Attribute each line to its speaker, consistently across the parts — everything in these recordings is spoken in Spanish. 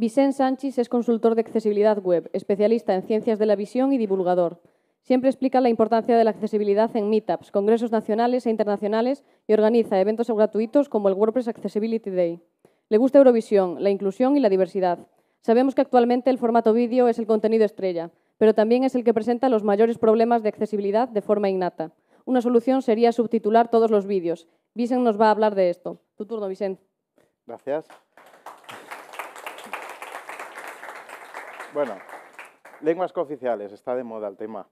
Speaker 1: Vicent Sánchez es consultor de accesibilidad web, especialista en ciencias de la visión y divulgador. Siempre explica la importancia de la accesibilidad en meetups, congresos nacionales e internacionales y organiza eventos gratuitos como el WordPress Accessibility Day. Le gusta Eurovisión, la inclusión y la diversidad. Sabemos que actualmente el formato vídeo es el contenido estrella, pero también es el que presenta los mayores problemas de accesibilidad de forma innata. Una solución sería subtitular todos los vídeos. Vicente nos va a hablar de esto. Tu turno, Vicente Gracias. Bueno, lenguas cooficiales, está de moda el tema.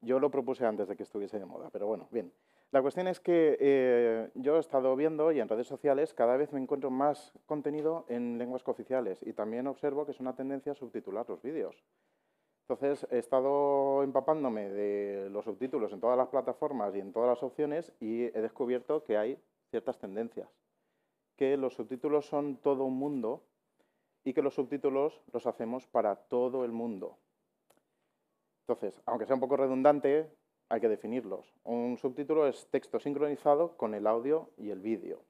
Speaker 1: Yo lo propuse antes de que estuviese de moda, pero bueno, bien. La cuestión es que eh, yo he estado viendo y en redes sociales cada vez me encuentro más contenido en lenguas cooficiales y también observo que es una tendencia a subtitular los vídeos. Entonces he estado empapándome de los subtítulos en todas las plataformas y en todas las opciones y he descubierto que hay ciertas tendencias, que los subtítulos son todo un mundo y que los subtítulos los hacemos para todo el mundo. Entonces, aunque sea un poco redundante, hay que definirlos. Un subtítulo es texto sincronizado con el audio y el vídeo.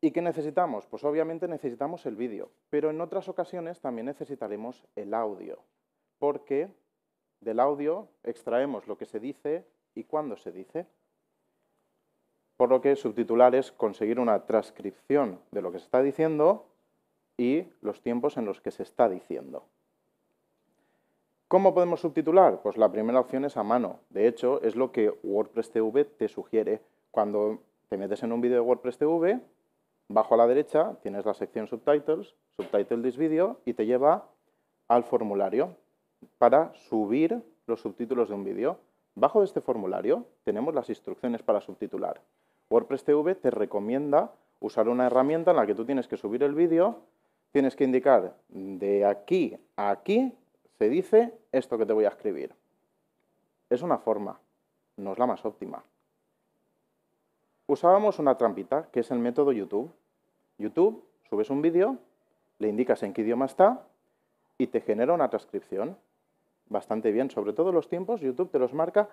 Speaker 1: ¿Y qué necesitamos? Pues obviamente necesitamos el vídeo, pero en otras ocasiones también necesitaremos el audio, porque del audio extraemos lo que se dice y cuándo se dice. Por lo que subtitular es conseguir una transcripción de lo que se está diciendo y los tiempos en los que se está diciendo. ¿Cómo podemos subtitular? Pues la primera opción es a mano. De hecho, es lo que WordPress TV te sugiere. Cuando te metes en un vídeo de WordPress TV, bajo a la derecha tienes la sección Subtitles, Subtitle this video, y te lleva al formulario para subir los subtítulos de un vídeo. Bajo de este formulario tenemos las instrucciones para subtitular. WordPress TV te recomienda usar una herramienta en la que tú tienes que subir el vídeo tienes que indicar de aquí a aquí se dice esto que te voy a escribir. Es una forma, no es la más óptima. Usábamos una trampita, que es el método YouTube. YouTube, subes un vídeo, le indicas en qué idioma está y te genera una transcripción. Bastante bien, sobre todo los tiempos, YouTube te los marca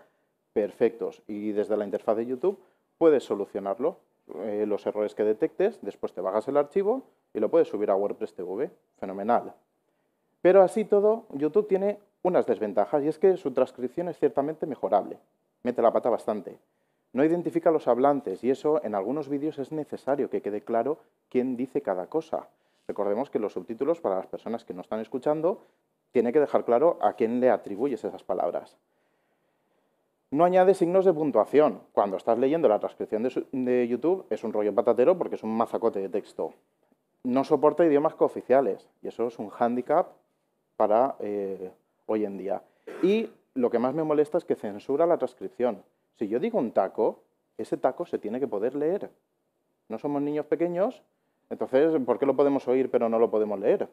Speaker 1: perfectos y desde la interfaz de YouTube puedes solucionarlo. Eh, los errores que detectes, después te bajas el archivo y lo puedes subir a WordPress TV. Fenomenal. Pero así todo, YouTube tiene unas desventajas y es que su transcripción es ciertamente mejorable. Mete la pata bastante. No identifica los hablantes y eso en algunos vídeos es necesario que quede claro quién dice cada cosa. Recordemos que los subtítulos para las personas que no están escuchando tiene que dejar claro a quién le atribuyes esas palabras no añade signos de puntuación. Cuando estás leyendo la transcripción de, YouTube es un rollo patatero porque es un mazacote de texto. No soporta idiomas cooficiales y eso es un hándicap para eh, hoy en día. Y lo que más me molesta es que censura la transcripción. Si yo digo un taco, ese taco se tiene que poder leer. No somos niños pequeños, entonces, ¿por qué lo podemos oír pero no lo podemos leer?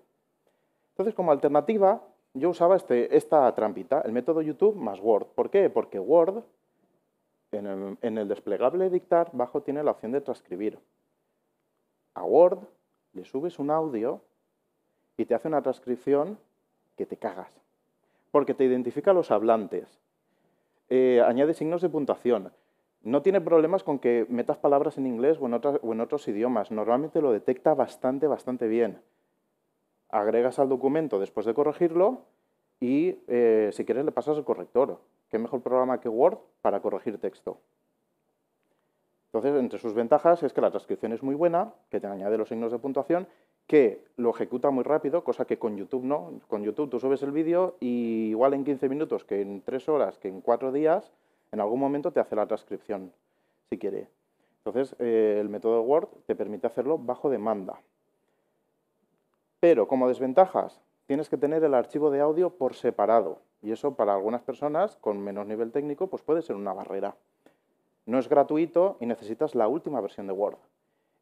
Speaker 1: Entonces, como alternativa, yo usaba este, esta trampita, el método YouTube más Word. ¿Por qué? Porque Word, en el, desplegable dictar, bajo tiene la opción de transcribir. A Word le subes un audio y te hace una transcripción que te cagas, porque te identifica a los hablantes. Eh, añade signos de puntuación. No tiene problemas con que metas palabras en inglés o o en otros idiomas. Normalmente lo detecta bastante, bastante bien agregas al documento después de corregirlo y eh, si quieres le pasas el corrector. ¿Qué mejor programa que Word para corregir texto? Entonces, entre sus ventajas es que la transcripción es muy buena, que te añade los signos de puntuación, que lo ejecuta muy rápido, cosa que con YouTube no. Con YouTube tú subes el vídeo y igual en 15 minutos, que en 3 horas, que en 4 días, en algún momento te hace la transcripción, si quiere. Entonces, eh, el método Word te permite hacerlo bajo demanda. Pero como desventajas, tienes que tener el archivo de audio por separado. Y eso para algunas personas con menos nivel técnico pues puede ser una barrera. No es gratuito y necesitas la última versión de Word.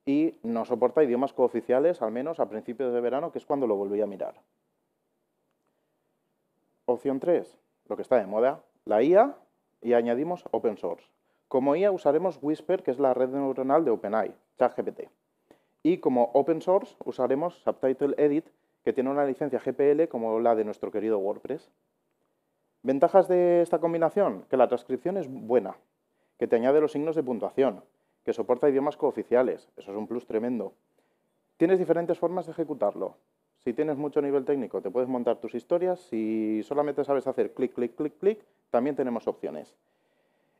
Speaker 1: Y no soporta idiomas cooficiales, al menos a principios de verano, que es cuando lo volví a mirar. Opción 3, lo que está de moda, la IA y añadimos open source. Como IA usaremos Whisper, que es la red neuronal de OpenAI, ChatGPT. Y como open source usaremos Subtitle Edit, que tiene una licencia GPL como la de nuestro querido WordPress. Ventajas de esta combinación, que la transcripción es buena, que te añade los signos de puntuación, que soporta idiomas cooficiales, eso es un plus tremendo. Tienes diferentes formas de ejecutarlo. Si tienes mucho nivel técnico, te puedes montar tus historias. Si solamente sabes hacer clic, clic, clic, clic, también tenemos opciones.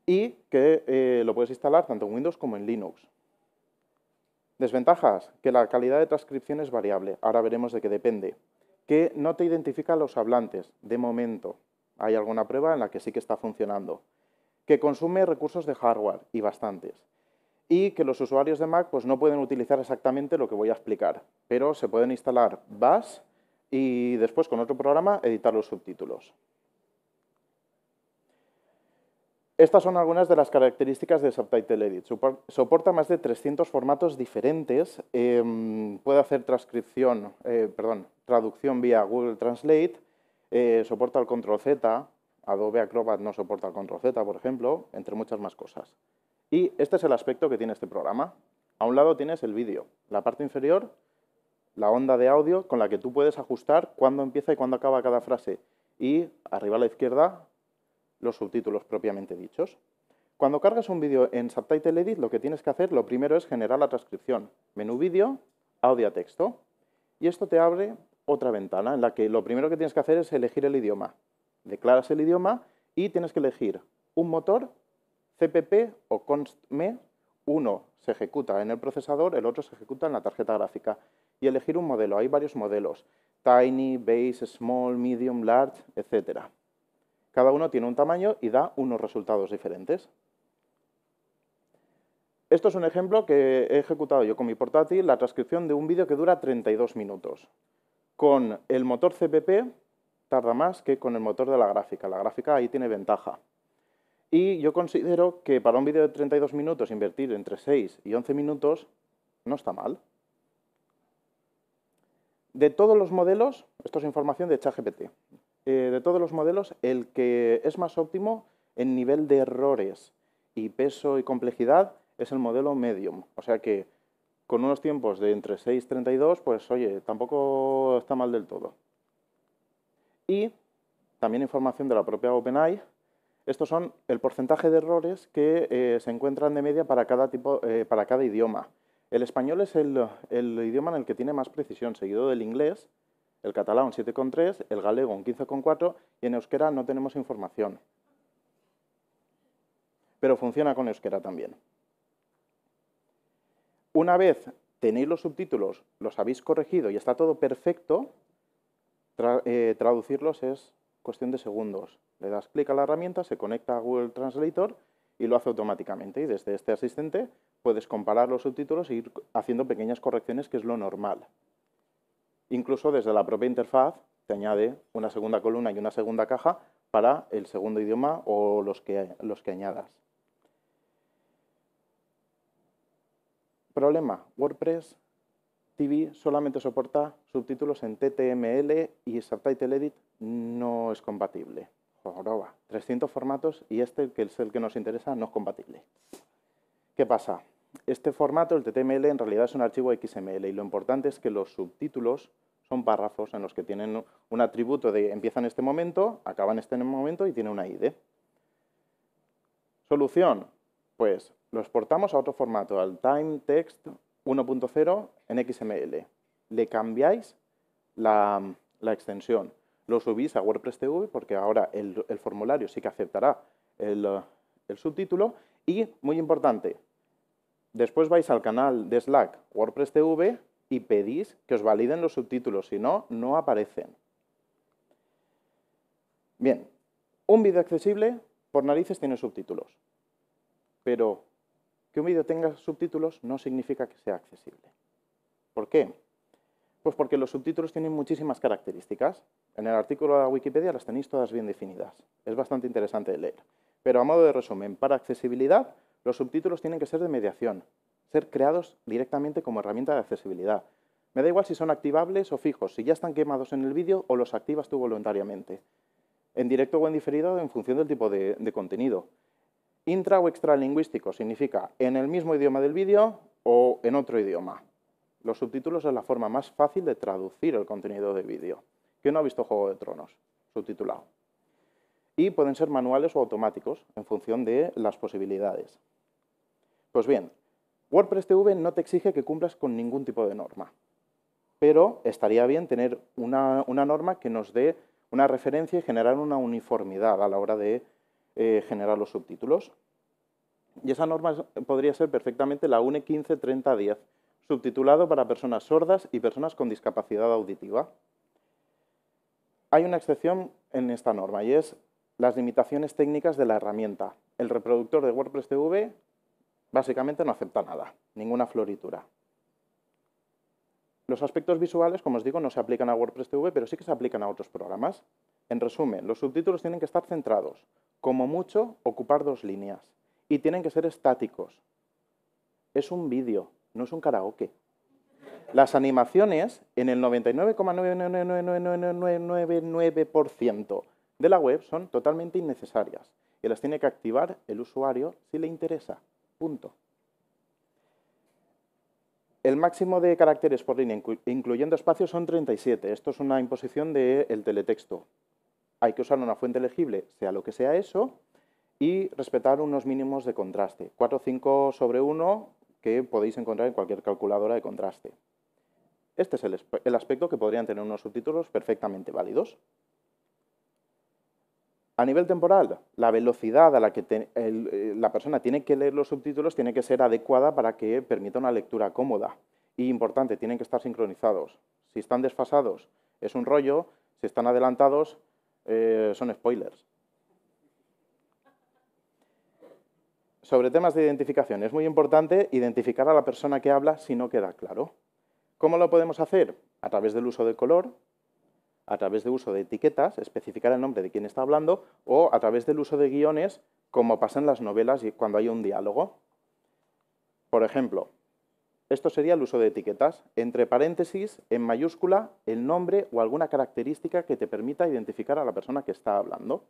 Speaker 1: Y que eh, lo puedes instalar tanto en Windows como en Linux. Desventajas, que la calidad de transcripción es variable, ahora veremos de qué depende. Que no te identifica a los hablantes, de momento. Hay alguna prueba en la que sí que está funcionando. Que consume recursos de hardware, y bastantes. Y que los usuarios de Mac pues, no pueden utilizar exactamente lo que voy a explicar, pero se pueden instalar BAS y después con otro programa editar los subtítulos. Estas son algunas de las características de Subtitle Edit. Soporta más de 300 formatos diferentes, em, puede hacer transcripción, eh, perdón, traducción vía Google Translate, eh, soporta el Control Z, Adobe Acrobat no soporta el Control Z, por ejemplo, entre muchas más cosas. Y este es el aspecto que tiene este programa. A un lado tienes el vídeo, la parte inferior, la onda de audio con la que tú puedes ajustar cuándo empieza y cuándo acaba cada frase. Y arriba a la izquierda los subtítulos propiamente dichos. Cuando cargas un vídeo en Subtitle Edit, lo que tienes que hacer, lo primero es generar la transcripción. Menú vídeo, audio a texto. Y esto te abre otra ventana en la que lo primero que tienes que hacer es elegir el idioma. Declaras el idioma y tienes que elegir un motor, CPP o constme. Uno se ejecuta en el procesador, el otro se ejecuta en la tarjeta gráfica. Y elegir un modelo. Hay varios modelos. Tiny, Base, Small, Medium, Large, etcétera. Cada uno tiene un tamaño y da unos resultados diferentes. Esto es un ejemplo que he ejecutado yo con mi portátil, la transcripción de un vídeo que dura 32 minutos. Con el motor CPP tarda más que con el motor de la gráfica. La gráfica ahí tiene ventaja. Y yo considero que para un vídeo de 32 minutos invertir entre 6 y 11 minutos no está mal. De todos los modelos, esto es información de ChatGPT, eh, de todos los modelos, el que es más óptimo en nivel de errores y peso y complejidad es el modelo medium. O sea que con unos tiempos de entre 6 y 32, pues oye, tampoco está mal del todo. Y también información de la propia OpenAI. Estos son el porcentaje de errores que eh, se encuentran de media para cada, eh, idioma. El español es el idioma en el que tiene más precisión, seguido del inglés, el catalán 7,3, el galego un 15,4 y en euskera no tenemos información. Pero funciona con euskera también. Una vez tenéis los subtítulos, los habéis corregido y está todo perfecto, eh, traducirlos es cuestión de segundos. Le das clic a la herramienta, se conecta a Google Translator y lo hace automáticamente. Y desde este asistente puedes comparar los subtítulos e ir haciendo pequeñas correcciones, que es lo normal. Incluso desde la propia interfaz te añade una segunda columna y una segunda caja para el segundo idioma o los que, los que añadas. Problema, WordPress TV solamente soporta subtítulos en TTML y Subtitle Edit no es compatible. Joroba, 300 formatos y este, que es el que nos interesa, no es compatible. ¿Qué pasa? este formato, el TTML, en realidad es un archivo XML y lo importante es que los subtítulos son párrafos en los que tienen un atributo de empieza en este momento, acaban en este momento y tiene una ID. Solución, pues lo exportamos a otro formato, al timetext 1.0 en XML. Le cambiáis la, extensión, lo subís a WordPress TV porque ahora el, formulario sí que aceptará el subtítulo y, muy importante, Después vais al canal de Slack WordPress TV y pedís que os validen los subtítulos, si no, no aparecen. Bien, un vídeo accesible por narices tiene subtítulos, pero que un vídeo tenga subtítulos no significa que sea accesible. ¿Por qué? Pues porque los subtítulos tienen muchísimas características. En el artículo de Wikipedia las tenéis todas bien definidas. Es bastante interesante de leer. Pero a modo de resumen, para accesibilidad los subtítulos tienen que ser de mediación, ser creados directamente como herramienta de accesibilidad. Me da igual si son activables o fijos, si ya están quemados en el vídeo o los activas tú voluntariamente. En directo o en diferido en función del tipo de, contenido. Intra o extralingüístico significa en el mismo idioma del vídeo o en otro idioma. Los subtítulos es la forma más fácil de traducir el contenido de vídeo. ¿Quién no ha visto Juego de Tronos? Subtitulado. Y pueden ser manuales o automáticos en función de las posibilidades. Pues bien, WordPress TV no te exige que cumplas con ningún tipo de norma, pero estaría bien tener una, norma que nos dé una referencia y generar una uniformidad a la hora de eh, generar los subtítulos. Y esa norma podría ser perfectamente la UNE 153010, subtitulado para personas sordas y personas con discapacidad auditiva. Hay una excepción en esta norma y es las limitaciones técnicas de la herramienta. El reproductor de WordPress TV Básicamente no acepta nada, ninguna floritura. Los aspectos visuales, como os digo, no se aplican a WordPress TV, pero sí que se aplican a otros programas. En resumen, los subtítulos tienen que estar centrados, como mucho, ocupar dos líneas, y tienen que ser estáticos. Es un vídeo, no es un karaoke. Las animaciones, en el 99,99999% de la web, son totalmente innecesarias y las tiene que activar el usuario si le interesa. Punto. El máximo de caracteres por línea, incluyendo espacios, son 37. Esto es una imposición del teletexto. Hay que usar una fuente legible, sea lo que sea eso, y respetar unos mínimos de contraste. 4 5 sobre 1 que podéis encontrar en cualquier calculadora de contraste. Este es el aspecto que podrían tener unos subtítulos perfectamente válidos. A nivel temporal, la velocidad a la que eh, la persona tiene que leer los subtítulos tiene que ser adecuada para que permita una lectura cómoda. Y importante, tienen que estar sincronizados. Si están desfasados, es un rollo. Si están adelantados, eh, son spoilers. Sobre temas de identificación, es muy importante identificar a la persona que habla si no queda claro. ¿Cómo lo podemos hacer? A través del uso de color, a través del uso de etiquetas, especificar el nombre de quien está hablando, o a través del uso de guiones, como pasa en las novelas y cuando hay un diálogo. Por ejemplo, esto sería el uso de etiquetas, entre paréntesis, en mayúscula, el nombre o alguna característica que te permita identificar a la persona que está hablando.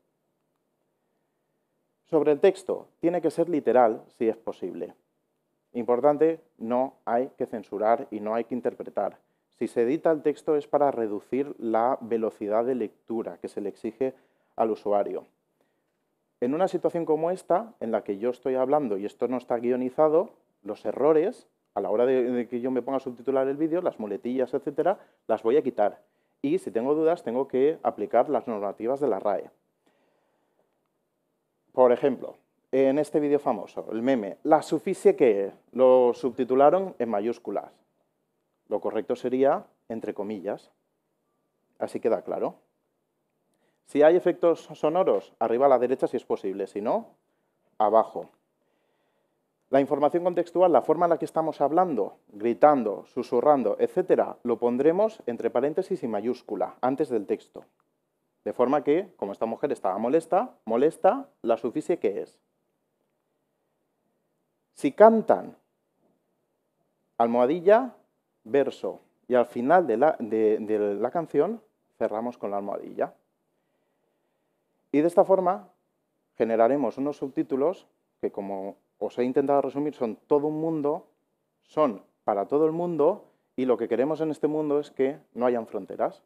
Speaker 1: Sobre el texto, tiene que ser literal si es posible. Importante, no hay que censurar y no hay que interpretar. Si se edita el texto es para reducir la velocidad de lectura que se le exige al usuario. En una situación como esta, en la que yo estoy hablando y esto no está guionizado, los errores, a la hora de, que yo me ponga a subtitular el vídeo, las muletillas, etcétera, las voy a quitar. Y si tengo dudas, tengo que aplicar las normativas de la RAE. Por ejemplo, en este vídeo famoso, el meme, la suficie que lo subtitularon en mayúsculas. Lo correcto sería entre comillas. Así queda claro. Si hay efectos sonoros, arriba a la derecha si es posible, si no, abajo. La información contextual, la forma en la que estamos hablando, gritando, susurrando, etcétera, lo pondremos entre paréntesis y mayúscula, antes del texto. De forma que, como esta mujer estaba molesta, molesta la suficie que es. Si cantan, almohadilla, verso y al final de la, canción cerramos con la almohadilla. Y de esta forma generaremos unos subtítulos que, como os he intentado resumir, son todo un mundo, son para todo el mundo y lo que queremos en este mundo es que no hayan fronteras.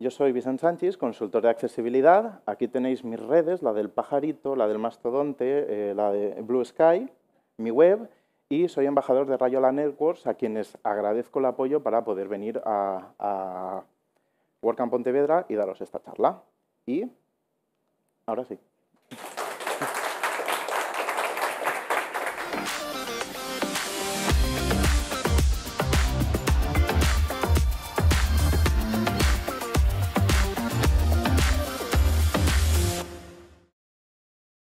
Speaker 1: Yo soy Vicente Sánchez, consultor de accesibilidad. Aquí tenéis mis redes, la del pajarito, la del mastodonte, eh, la de Blue Sky, mi web y soy embajador de Rayola Networks, a quienes agradezco el apoyo para poder venir a, a WordCamp Pontevedra y daros esta charla. Y ahora sí.